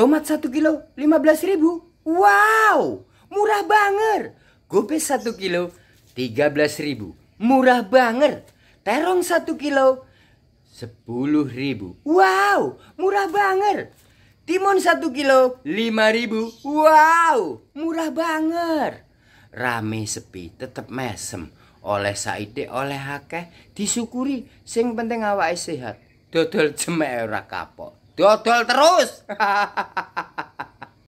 Tomat 1 kilo 15 ribu. Wow, murah banget. Gope 1 kilo 13 ribu. Murah banget. Terong 1 kilo 10 ribu. Wow, murah banget. Timun 1 kilo 5 ribu. Wow, murah banget. Rame sepi tetep mesem. Oleh saide oleh hakeh, disyukuri sing penting awak sehat. Dodol cemek ora kapok. Dodol terus.